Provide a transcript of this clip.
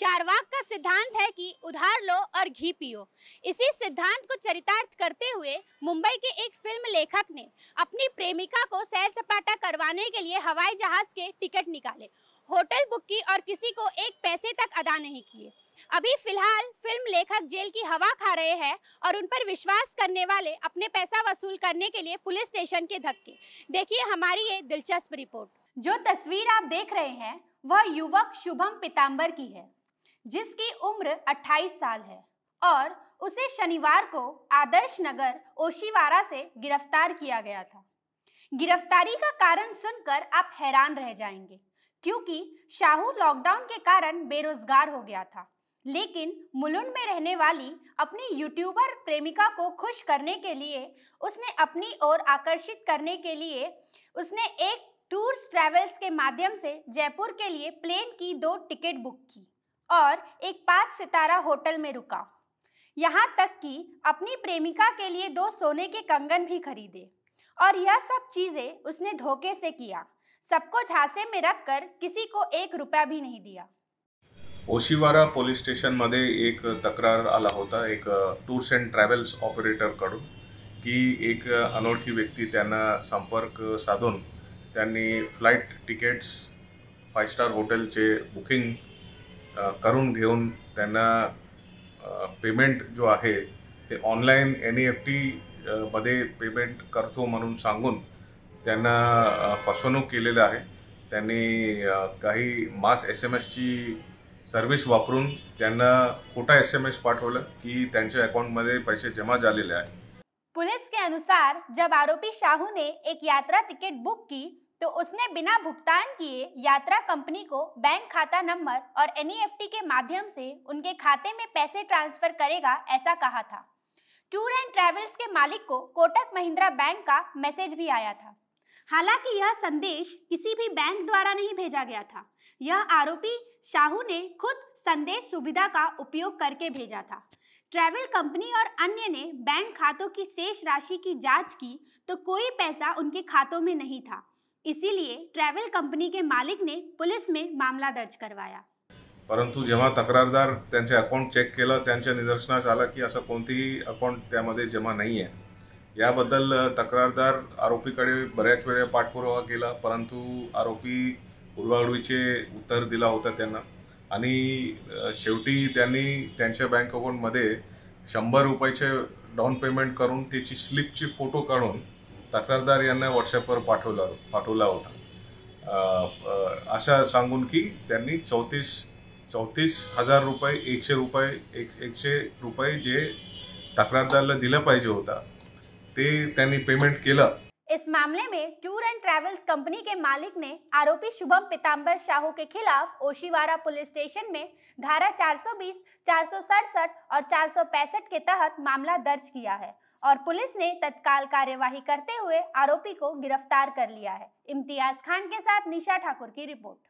चारवाक का सिद्धांत है कि उधार लो और घी पियो इसी सिद्धांत को चरितार्थ करते हुए मुंबई के एक फिल्म लेखक ने अपनी प्रेमिका को सैर सपाटा करवाने के लिए हवाई जहाज के टिकट निकाले होटल बुक की और किसी को एक पैसे तक अदा नहीं किए अभी फिलहाल फिल्म लेखक जेल की हवा खा रहे हैं और उन पर विश्वास करने वाले अपने पैसा वसूल करने के लिए पुलिस स्टेशन के धक्के देखिए हमारी ये दिलचस्प रिपोर्ट जो तस्वीर आप देख रहे हैं वह युवक शुभम पिताम्बर की है जिसकी उम्र 28 साल है और उसे शनिवार को आदर्श नगर ओशीवारा से गिरफ्तार किया गया था गिरफ्तारी का कारण सुनकर आप हैरान रह जाएंगे क्योंकि शाहू लॉकडाउन के कारण बेरोजगार हो गया था लेकिन मुलुंड में रहने वाली अपनी यूट्यूबर प्रेमिका को खुश करने के लिए उसने अपनी ओर आकर्षित करने के लिए उसने एक टूर्स ट्रैवल्स के माध्यम से जयपुर के लिए प्लेन की दो टिकट बुक की और एक पाँच सितारा होटल में रुका यहाँ तक कि अपनी प्रेमिका के लिए दो सोने के कंगन भी खरीदे और यह सब चीज़ें उसने धोखे से किया सबको झांसे में रख कर किसी को एक रुपया भी नहीं दिया ओशिवारा पोलीस स्टेशनमध्ये एक तक्रार आला होता एक टूर्स अँड ट्रॅव्हल्स ऑपरेटरकडून की एक अनोळखी व्यक्ती त्यांना संपर्क साधून त्यांनी फ्लाईट तिकीट्स फाय स्टार हॉटेलचे बुकिंग करून घेऊन त्यांना पेमेंट जो आहे ते ऑनलाईन एन ई एफ टीमध्ये पेमेंट करतो म्हणून सांगून त्यांना फसवणूक केलेलं आहे त्यांनी काही मास एस एम एसची सर्व्हिस वापरून त्यांना खोटा एस एम एस पाठवलं की त्यांच्या अकाउंटमध्ये पैसे जमा झालेले आहे पुलिस के अनुसार जब आरोपी शाहू ने एक यात्रा टिकट बुक की तो उसने बिना भुगतान किए यात्रा कंपनी को बैंक खाता नंबर और एन e के माध्यम से उनके खाते में पैसे ट्रांसफर करेगा ऐसा कहा था टूर एंड ट्रेवल्स के मालिक को कोटक महिंद्रा बैंक का मैसेज भी आया था हालांकि यह संदेश किसी भी बैंक द्वारा नहीं भेजा गया था यह आरोपी शाहू ने खुद संदेश सुविधा का उपयोग करके भेजा था ट्रैवल कंपनी और अन्य ने बैंक खातों की शेष राशि की जांच की तो कोई पैसा उनके खातों में नहीं था इसीलिए ट्रॅव्हल कंपनी के मालिक ने पुलिस में मामला दर्ज करवाया परंतु जेव्हा तक्रारदार त्यांचे अकाउंट चेक केलं त्यांच्या निदर्शनास आलं की असं कोणतीही अकाउंट त्यामध्ये जमा नाही आहे याबद्दल तक्रारदार आरोपीकडे बऱ्याच वेळा पाठपुरावा केला परंतु आरोपी उडवाउडवीचे उत्तर दिला होता त्यांना आणि शेवटी त्यांनी त्यांच्या बँक अकाउंटमध्ये शंभर रुपयाचे डाऊन पेमेंट करून त्याची स्लिपची फोटो काढून तक्रारदार यांना व्हॉट्सॲपवर पाठवला पाठवला होता अशा सांगून की त्यांनी चौतीस चौतीस हजार रुपये एकशे रुपये एक एकशे रुपये जे तक्रारदारला दिलं पाहिजे होता ते त्यांनी पेमेंट केलं इस मामले में टूर एंड ट्रेवल्स कंपनी के मालिक ने आरोपी शुभम पिताम्बर शाहू के खिलाफ ओशीवारा पुलिस स्टेशन में धारा 420, चार और चार के तहत मामला दर्ज किया है और पुलिस ने तत्काल कार्यवाही करते हुए आरोपी को गिरफ्तार कर लिया है इम्तियाज खान के साथ निशा ठाकुर की रिपोर्ट